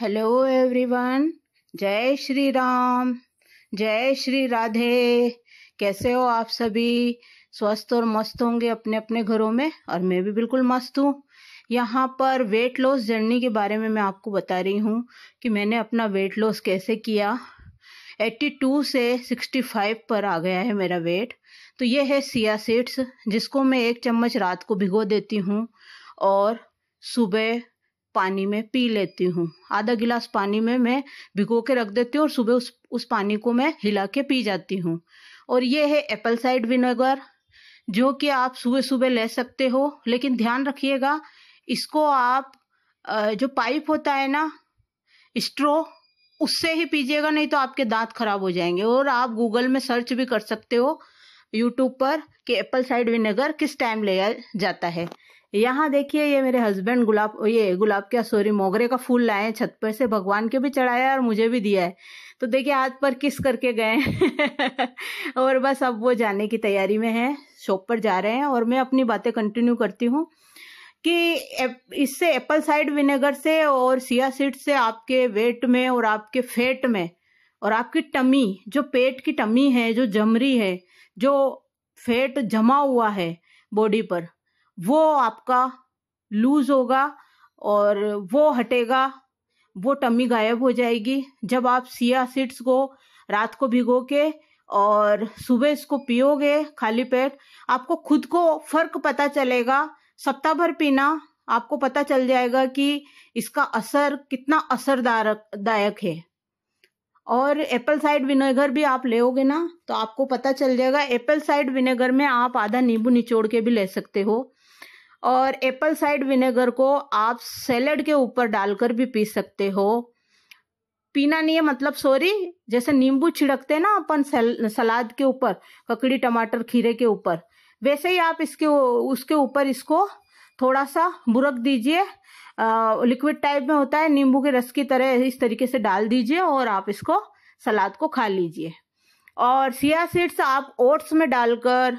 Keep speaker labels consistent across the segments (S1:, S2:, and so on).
S1: hello everyone जय श्री राम जय श्री राधे कैसे हो आप सभी स्वस्थ और मस्त होंगे अपने अपने घरों में और मैं भी बिल्कुल मस्त हूँ यहाँ पर वेट लॉस जर्नी के बारे में मैं आपको बता रही हूँ कि मैंने अपना वेट लॉस कैसे किया 82 से 65 पर आ गया है मेरा वेट तो ये है सिया सीड्स जिसको मैं एक चम्मच रात को भिगो देती हूँ और सुबह पानी में पी लेती हूँ आधा गिलास पानी में मैं भिगो के रख देती हूँ और सुबह उस उस पानी को मैं हिला के पी जाती हूँ और ये है एप्पल साइड विनेगर जो कि आप सुबह सुबह ले सकते हो लेकिन ध्यान रखिएगा इसको आप जो पाइप होता है ना स्ट्रो उससे ही पीजिएगा नहीं तो आपके दांत खराब हो जाएंगे और आप गूगल में सर्च भी कर सकते हो यूट्यूब पर कि एप्पल साइड विनेगर किस टाइम लिया जाता है यहाँ देखिए ये मेरे हस्बैंड गुलाब ये गुलाब क्या सॉरी मोगरे का फूल लाए छत पर से भगवान के भी चढ़ाया और मुझे भी दिया है तो देखिए हाथ पर किस करके गए और बस अब वो जाने की तैयारी में है शॉप पर जा रहे हैं और मैं अपनी बातें कंटिन्यू करती हूँ कि इससे एप्पल साइड विनेगर से और सिया सीड से आपके वेट में और आपके फेट में और आपकी टमी जो पेट की टमी है जो जमरी है जो फेट जमा हुआ है बॉडी पर वो आपका लूज होगा और वो हटेगा वो टमी गायब हो जाएगी जब आप सिया सीड्स को रात को भिगो के और सुबह इसको पियोगे खाली पेट आपको खुद को फर्क पता चलेगा सप्ताह भर पीना आपको पता चल जाएगा कि इसका असर कितना असरदार दायक है और एप्पल साइड विनेगर भी आप लेोगे ना तो आपको पता चल जाएगा एप्पल साइड विनेगर में आप आधा नींबू निचोड़ के भी ले सकते हो और एप्पल साइड विनेगर को आप सैलड के ऊपर डालकर भी पी सकते हो पीना नहीं है मतलब सॉरी जैसे नींबू छिड़कते हैं ना अपन सलाद के ऊपर ककड़ी टमाटर खीरे के ऊपर वैसे ही आप इसके उसके ऊपर इसको थोड़ा सा बुरक दीजिए लिक्विड टाइप में होता है नींबू के रस की तरह इस तरीके से डाल दीजिए और आप इसको सलाद को खा लीजिए और सिया सीड्स आप ओट्स में डालकर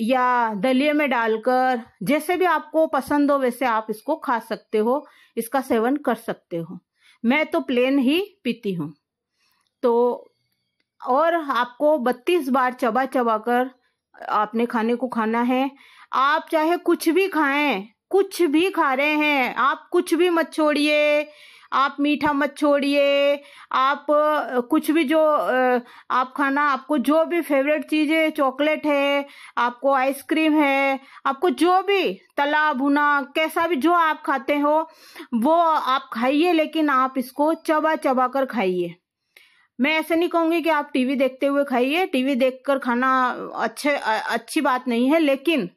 S1: या दलिए में डालकर जैसे भी आपको पसंद हो वैसे आप इसको खा सकते हो इसका सेवन कर सकते हो मैं तो प्लेन ही पीती हूँ तो और आपको 32 बार चबा चबा कर आपने खाने को खाना है आप चाहे कुछ भी खाएं कुछ भी खा रहे हैं आप कुछ भी मत छोड़िए आप मीठा मत छोड़िए आप कुछ भी जो आप खाना आपको जो भी फेवरेट चीज है चॉकलेट है आपको आइसक्रीम है आपको जो भी तला भुना कैसा भी जो आप खाते हो वो आप खाइए लेकिन आप इसको चबा चबा कर खाइए मैं ऐसे नहीं कहूंगी कि आप टीवी देखते हुए खाइए टीवी देखकर खाना अच्छे अच्छी बात नहीं है लेकिन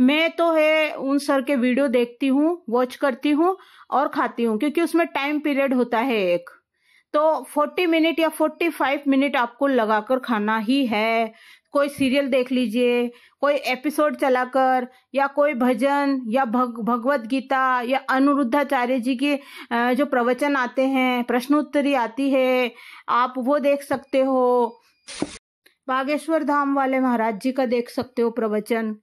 S1: मैं तो है उन सर के वीडियो देखती हूँ वॉच करती हूँ और खाती हूँ क्योंकि उसमें टाइम पीरियड होता है एक तो 40 मिनट या 45 मिनट आपको लगाकर खाना ही है कोई सीरियल देख लीजिए कोई एपिसोड चलाकर या कोई भजन या भग भगवत गीता या अनुरुद्धाचार्य जी के जो प्रवचन आते हैं प्रश्नोत्तरी आती है आप वो देख सकते हो बागेश्वर धाम वाले महाराज जी का देख सकते हो प्रवचन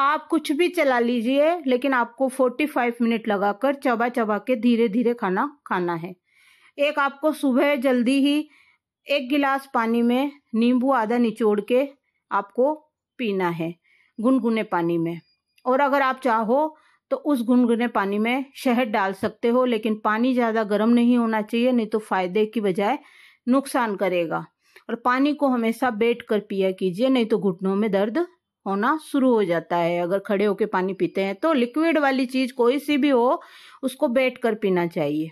S1: आप कुछ भी चला लीजिए लेकिन आपको 45 मिनट लगाकर चबा चबा के धीरे धीरे खाना खाना है एक आपको सुबह जल्दी ही एक गिलास पानी में नींबू आधा निचोड़ के आपको पीना है गुनगुने पानी में और अगर आप चाहो तो उस गुनगुने पानी में शहद डाल सकते हो लेकिन पानी ज़्यादा गर्म नहीं होना चाहिए नहीं तो फ़ायदे की बजाय नुकसान करेगा और पानी को हमेशा बैठ कर पिया कीजिए नहीं तो घुटनों में दर्द होना शुरू हो जाता है अगर खड़े होकर पानी पीते हैं तो लिक्विड वाली चीज़ कोई सी भी हो उसको बैठ कर पीना चाहिए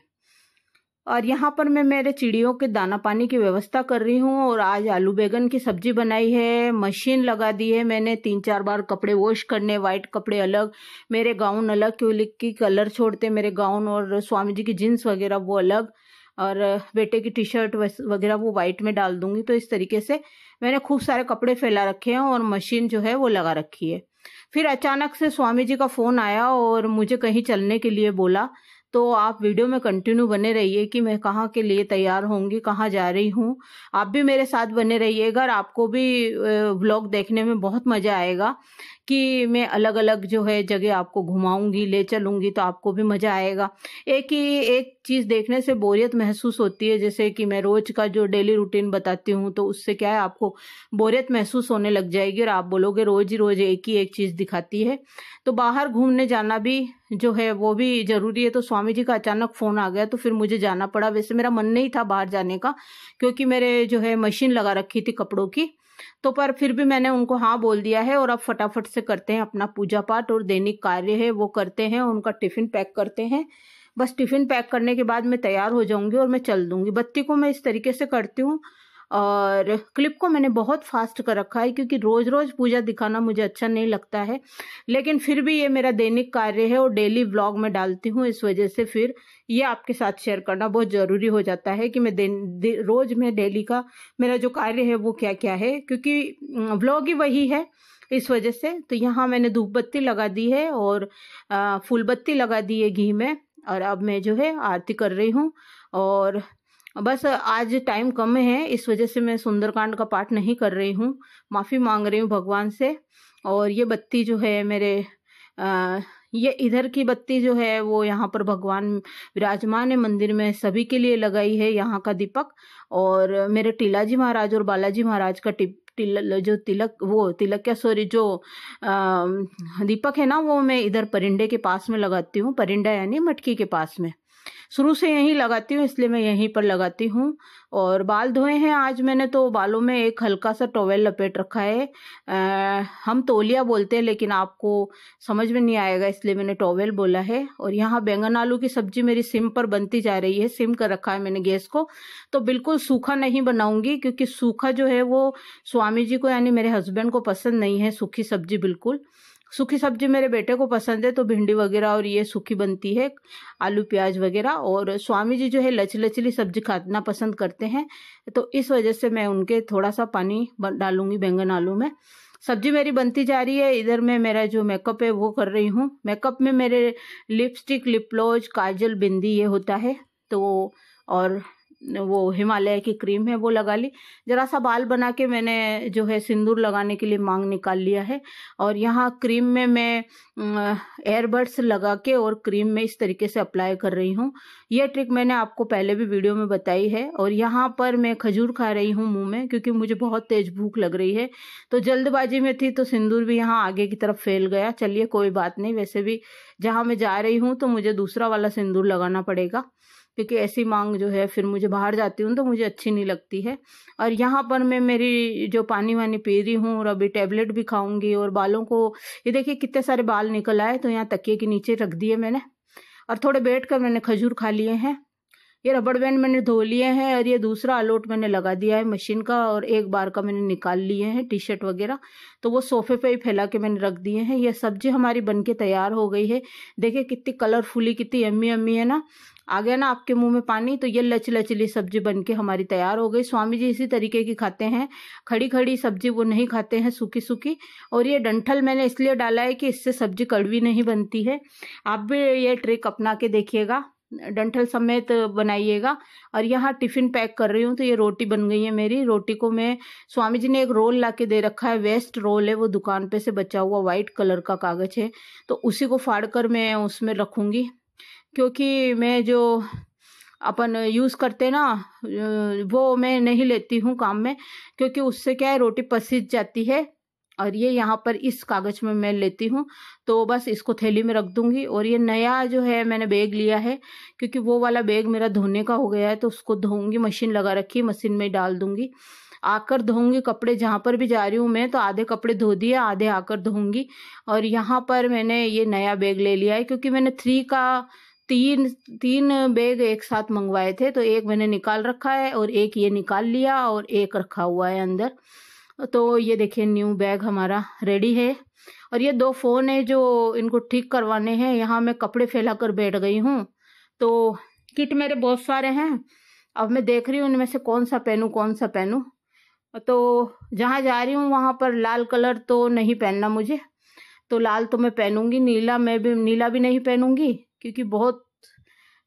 S1: और यहाँ पर मैं मेरे चिड़ियों के दाना पानी की व्यवस्था कर रही हूँ और आज आलू बैगन की सब्जी बनाई है मशीन लगा दी है मैंने तीन चार बार कपड़े वॉश करने वाइट कपड़े अलग मेरे गाउन अलग क्योंकि कलर छोड़ते मेरे गाउन और स्वामी जी की जीन्स वगैरह वो अलग और बेटे की टी शर्ट वगैरह वो वाइट में डाल दूंगी तो इस तरीके से मैंने खूब सारे कपड़े फैला रखे हैं और मशीन जो है वो लगा रखी है फिर अचानक से स्वामी जी का फ़ोन आया और मुझे कहीं चलने के लिए बोला तो आप वीडियो में कंटिन्यू बने रहिए कि मैं कहाँ के लिए तैयार होंगी कहाँ जा रही हूँ आप भी मेरे साथ बने रहिएगा और आपको भी ब्लॉग देखने में बहुत मज़ा आएगा कि मैं अलग अलग जो है जगह आपको घुमाऊंगी ले चलूंगी तो आपको भी मज़ा आएगा एक ही एक चीज़ देखने से बोरियत महसूस होती है जैसे कि मैं रोज़ का जो डेली रूटीन बताती हूँ तो उससे क्या है आपको बोरियत महसूस होने लग जाएगी और आप बोलोगे रोज़ ही रोज़ एक ही एक चीज़ दिखाती है तो बाहर घूमने जाना भी जो है वो भी ज़रूरी है तो स्वामी जी का अचानक फ़ोन आ गया तो फिर मुझे जाना पड़ा वैसे मेरा मन नहीं था बाहर जाने का क्योंकि मेरे जो है मशीन लगा रखी थी कपड़ों की तो पर फिर भी मैंने उनको हाँ बोल दिया है और अब फटाफट से करते हैं अपना पूजा पाठ और दैनिक कार्य है वो करते हैं उनका टिफ़िन पैक करते हैं बस टिफ़िन पैक करने के बाद मैं तैयार हो जाऊंगी और मैं चल दूंगी बत्ती को मैं इस तरीके से करती हूँ और क्लिप को मैंने बहुत फास्ट कर रखा है क्योंकि रोज़ रोज़ पूजा दिखाना मुझे अच्छा नहीं लगता है लेकिन फिर भी ये मेरा दैनिक कार्य है और डेली व्लॉग में डालती हूँ इस वजह से फिर ये आपके साथ शेयर करना बहुत ज़रूरी हो जाता है कि मैं रोज़ में डेली का मेरा जो कार्य है वो क्या क्या है क्योंकि व्लॉग ही वही है इस वजह से तो यहाँ मैंने धूप बत्ती लगा दी है और फूल बत्ती लगा दी है घी में और अब मैं जो है आरती कर रही हूँ और बस आज टाइम कम है इस वजह से मैं सुंदरकांड का पाठ नहीं कर रही हूँ माफ़ी मांग रही हूँ भगवान से और ये बत्ती जो है मेरे आ, ये इधर की बत्ती जो है वो यहाँ पर भगवान विराजमान है मंदिर में सभी के लिए लगाई है यहाँ का दीपक और मेरे टीलाजी महाराज और बालाजी महाराज का टिप तिल जो तिलक वो तिलक क्या सॉरी जो आ, दीपक है ना वो मैं इधर परिंडे के पास में लगाती हूँ परिंडा यानी मटकी के पास में शुरू से यहीं लगाती हूँ इसलिए मैं यहीं पर लगाती हूँ और बाल धोए हैं आज मैंने तो बालों में एक हल्का सा टॉवेल लपेट रखा है आ, हम तोलिया बोलते हैं लेकिन आपको समझ में नहीं आएगा इसलिए मैंने टॉवेल बोला है और यहाँ बैंगन आलू की सब्जी मेरी सिम पर बनती जा रही है सिम कर रखा है मैंने गैस को तो बिल्कुल सूखा नहीं बनाऊंगी क्योंकि सूखा जो है वो स्वामी जी को यानी मेरे हस्बैंड को पसंद नहीं है सूखी सब्जी बिल्कुल सूखी सब्जी मेरे बेटे को पसंद है तो भिंडी वगैरह और ये सूखी बनती है आलू प्याज वगैरह और स्वामी जी जो है लच लचली सब्जी खाना पसंद करते हैं तो इस वजह से मैं उनके थोड़ा सा पानी डालूंगी बैंगन आलू में सब्जी मेरी बनती जा रही है इधर में मेरा जो मेकअप है वो कर रही हूँ मेकअप में मेरे लिपस्टिक लिपलॉज काजल बिंदी ये होता है तो और वो हिमालय की क्रीम है वो लगा ली ज़रा सा बाल बना के मैंने जो है सिंदूर लगाने के लिए मांग निकाल लिया है और यहाँ क्रीम में मैं एयरबड्स लगा के और क्रीम में इस तरीके से अप्लाई कर रही हूँ यह ट्रिक मैंने आपको पहले भी वीडियो में बताई है और यहाँ पर मैं खजूर खा रही हूँ मुँह में क्योंकि मुझे बहुत तेज़ भूख लग रही है तो जल्दबाजी में थी तो सिंदूर भी यहाँ आगे की तरफ फैल गया चलिए कोई बात नहीं वैसे भी जहाँ मैं जा रही हूँ तो मुझे दूसरा वाला सिंदूर लगाना पड़ेगा क्योंकि ऐसी मांग जो है फिर मुझे बाहर जाती हूँ तो मुझे अच्छी नहीं लगती है और यहाँ पर मैं मेरी जो पानी वानी पी रही हूँ और अभी टैबलेट भी खाऊंगी और बालों को ये देखिए कितने सारे बाल निकल आए तो यहाँ तकिए के नीचे रख दिए मैंने और थोड़े बैठ कर मैंने खजूर खा लिए हैं ये रबड़ बैंड मैंने धो लिए हैं और ये दूसरा अलोट मैंने लगा दिया है मशीन का और एक बार का मैंने निकाल लिए हैं टी शर्ट वगैरह तो वो सोफे पे ही फैला के मैंने रख दिए हैं ये सब्जी हमारी बन के तैयार हो गई है देखिए कितनी कलरफुली कितनी अम्मी अम्मी है ना आ गया ना आपके मुंह में पानी तो ये लच लचली सब्जी बन के हमारी तैयार हो गई स्वामी जी इसी तरीके की खाते हैं खड़ी खड़ी सब्जी वो नहीं खाते हैं सूखी सूखी और ये डंठल मैंने इसलिए डाला है कि इससे सब्जी कड़वी नहीं बनती है आप भी ये ट्रिक अपना के देखिएगा डंठल समेत बनाइएगा और यहाँ टिफ़िन पैक कर रही हूँ तो ये रोटी बन गई है मेरी रोटी को मैं स्वामी जी ने एक रोल ला के दे रखा है वेस्ट रोल है वो दुकान पे से बचा हुआ वाइट कलर का कागज़ है तो उसी को फाड़ कर मैं उसमें रखूँगी क्योंकि मैं जो अपन यूज़ करते ना वो मैं नहीं लेती हूँ काम में क्योंकि उससे क्या है रोटी पसीज जाती है और ये यहाँ पर इस कागज़ में मैं लेती हूँ तो बस इसको थैली में रख दूँगी और ये नया जो है मैंने बैग लिया है क्योंकि वो वाला बैग मेरा धोने का हो गया है तो उसको धोऊँगी मशीन लगा रखी मशीन में डाल दूँगी आकर धोऊंगी कपड़े जहाँ पर भी जा रही हूँ मैं तो आधे कपड़े धो दिए आधे आकर धोऊंगी और यहाँ पर मैंने ये नया बैग ले लिया है क्योंकि मैंने थ्री का तीन तीन बैग एक साथ मंगवाए थे तो एक मैंने निकाल रखा है और एक ये निकाल लिया और एक रखा हुआ है अंदर तो ये देखिए न्यू बैग हमारा रेडी है और ये दो फ़ोन है जो इनको ठीक करवाने हैं यहाँ मैं कपड़े फैला कर बैठ गई हूँ तो किट मेरे बहुत सारे हैं अब मैं देख रही हूँ उनमें से कौन सा पहनूँ कौन सा पहनूँ तो जहाँ जा रही हूँ वहाँ पर लाल कलर तो नहीं पहनना मुझे तो लाल तो मैं पहनूंगी नीला मैं भी नीला भी नहीं पहनूंगी क्योंकि बहुत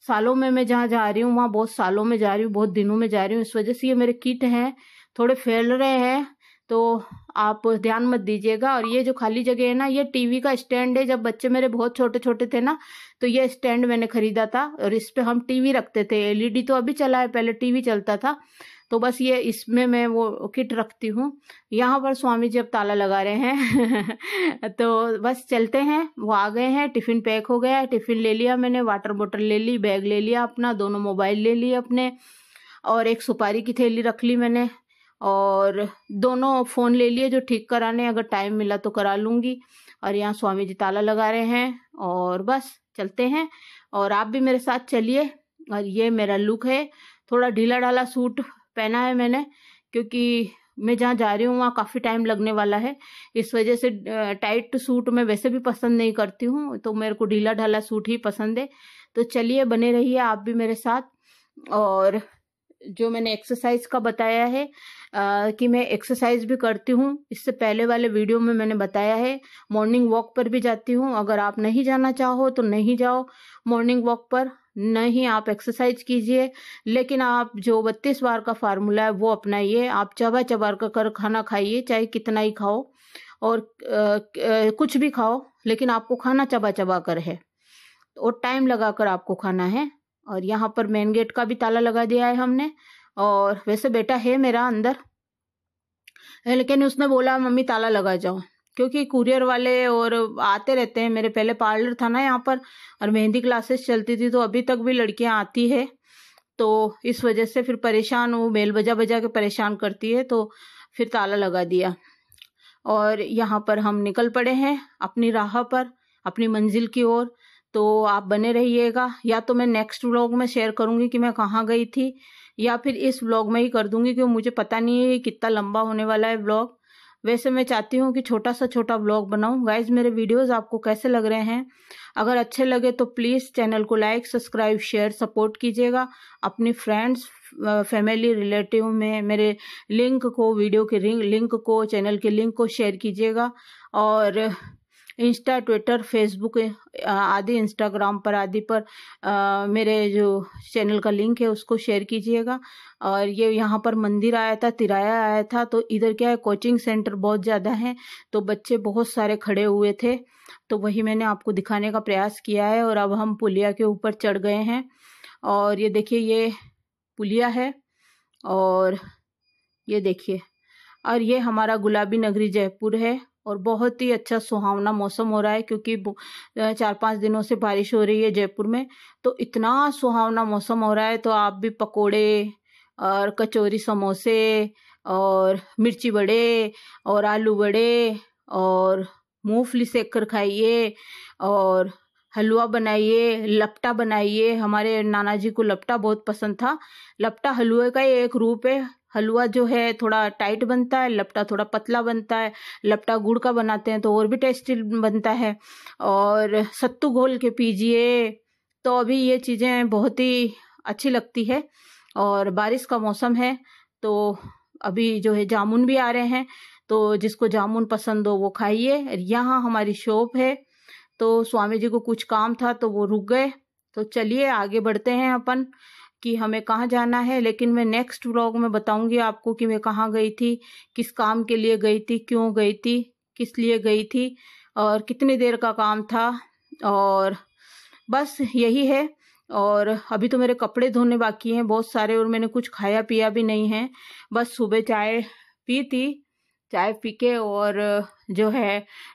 S1: सालों में मैं जहाँ जा रही हूँ वहाँ बहुत सालों में जा रही हूँ बहुत दिनों में जा रही हूँ इस वजह से ये मेरे किट हैं थोड़े फैल रहे हैं तो आप ध्यान मत दीजिएगा और ये जो खाली जगह है ना ये टीवी का स्टैंड है जब बच्चे मेरे बहुत छोटे छोटे थे ना तो ये स्टैंड मैंने खरीदा था और इस पर हम टीवी रखते थे एलईडी तो अभी चला है पहले टीवी चलता था तो बस ये इसमें मैं वो किट रखती हूँ यहाँ पर स्वामी जी अब ताला लगा रहे हैं तो बस चलते हैं वो आ गए हैं टिफ़िन पैक हो गया है टिफ़िन ले लिया मैंने वाटर बॉटल ले ली बैग ले लिया अपना दोनों मोबाइल ले लिए अपने और एक सुपारी की थैली रख ली मैंने और दोनों फ़ोन ले लिए जो ठीक कराने अगर टाइम मिला तो करा लूँगी और यहाँ स्वामी जी ताला लगा रहे हैं और बस चलते हैं और आप भी मेरे साथ चलिए और ये मेरा लुक है थोड़ा ढीला ढाला सूट पहना है मैंने क्योंकि मैं जहाँ जा रही हूँ वहाँ काफ़ी टाइम लगने वाला है इस वजह से टाइट सूट मैं वैसे भी पसंद नहीं करती हूँ तो मेरे को ढीला ढाला सूट ही पसंद है तो चलिए बने रहिए आप भी मेरे साथ और जो मैंने एक्सरसाइज का बताया है कि मैं एक्सरसाइज भी करती हूँ इससे पहले वाले वीडियो में मैंने बताया है मॉर्निंग वॉक पर भी जाती हूँ अगर आप नहीं जाना चाहो तो नहीं जाओ मॉर्निंग वॉक पर नहीं आप एक्सरसाइज कीजिए लेकिन आप जो बत्तीस बार का फार्मूला है वो अपनाइए आप चबा चबा कर, कर खाना खाइए चाहे कितना ही खाओ और आ, आ, कुछ भी खाओ लेकिन आपको खाना चबा चबा कर है और टाइम लगा कर आपको खाना है और यहाँ पर मेन गेट का भी ताला लगा दिया है हमने और वैसे बेटा है मेरा अंदर लेकिन उसने बोला मम्मी ताला लगा जाओ क्योंकि कुरियर वाले और आते रहते हैं मेरे पहले पार्लर था ना यहाँ पर और मेहंदी क्लासेस चलती थी तो अभी तक भी लड़कियाँ आती है तो इस वजह से फिर परेशान वो मेल बजा बजा के परेशान करती है तो फिर ताला लगा दिया और यहाँ पर हम निकल पड़े हैं अपनी राह पर अपनी मंजिल की ओर तो आप बने रहिएगा या तो मैं नेक्स्ट व्लॉग में शेयर करूँगी कि मैं कहाँ गई थी या फिर इस व्लॉग में ही कर दूंगी क्योंकि मुझे पता नहीं है कितना लंबा होने वाला है व्लॉग वैसे मैं चाहती हूँ कि छोटा सा छोटा व्लॉग बनाऊँ गाइज मेरे वीडियोस आपको कैसे लग रहे हैं अगर अच्छे लगे तो प्लीज़ चैनल को लाइक सब्सक्राइब शेयर सपोर्ट कीजिएगा अपनी फ्रेंड्स फैमिली रिलेटिव में मेरे लिंक को वीडियो के लिंक को चैनल के लिंक को शेयर कीजिएगा और इंस्टा ट्विटर फेसबुक आदि इंस्टाग्राम पर आदि पर आ, मेरे जो चैनल का लिंक है उसको शेयर कीजिएगा और ये यहाँ पर मंदिर आया था तिराया आया था तो इधर क्या है कोचिंग सेंटर बहुत ज़्यादा है तो बच्चे बहुत सारे खड़े हुए थे तो वही मैंने आपको दिखाने का प्रयास किया है और अब हम पुलिया के ऊपर चढ़ गए हैं और ये देखिए ये पुलिया है और ये देखिए और ये हमारा गुलाबी नगरी जयपुर है और बहुत ही अच्छा सुहावना मौसम हो रहा है क्योंकि चार पांच दिनों से बारिश हो रही है जयपुर में तो इतना सुहावना मौसम हो रहा है तो आप भी पकोड़े और कचौरी समोसे और मिर्ची बड़े और आलू बड़े और मूंगफली सेक कर खाइए और हलवा बनाइए लपटा बनाइए हमारे नाना जी को लपटा बहुत पसंद था लपटा हलवे का एक रूप है हलवा जो है थोड़ा टाइट बनता है लपटा थोड़ा पतला बनता है लपटा गुड़ का बनाते हैं तो और भी टेस्टी बनता है और सत्तू घोल के पीजिए तो अभी ये चीज़ें बहुत ही अच्छी लगती है और बारिश का मौसम है तो अभी जो है जामुन भी आ रहे हैं तो जिसको जामुन पसंद हो वो खाइए यहाँ हमारी शॉप है तो स्वामी जी को कुछ काम था तो वो रुक गए तो चलिए आगे बढ़ते हैं अपन कि हमें कहाँ जाना है लेकिन मैं नेक्स्ट व्लॉग में बताऊंगी आपको कि मैं कहाँ गई थी किस काम के लिए गई थी क्यों गई थी किस लिए गई थी और कितनी देर का काम था और बस यही है और अभी तो मेरे कपड़े धोने बाकी हैं बहुत सारे और मैंने कुछ खाया पिया भी नहीं है बस सुबह चाय पी थी चाय पी के और जो है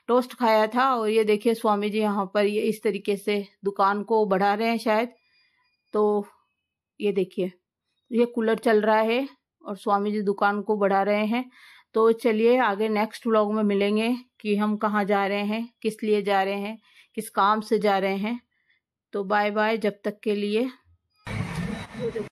S1: टोस्ट खाया था और ये देखिए स्वामी जी यहाँ पर ये इस तरीके से दुकान को बढ़ा रहे हैं शायद तो ये देखिए ये कूलर चल रहा है और स्वामी जी दुकान को बढ़ा रहे हैं तो चलिए आगे नेक्स्ट व्लॉग में मिलेंगे कि हम कहाँ जा रहे हैं किस लिए जा रहे हैं किस काम से जा रहे हैं तो बाय बाय जब तक के लिए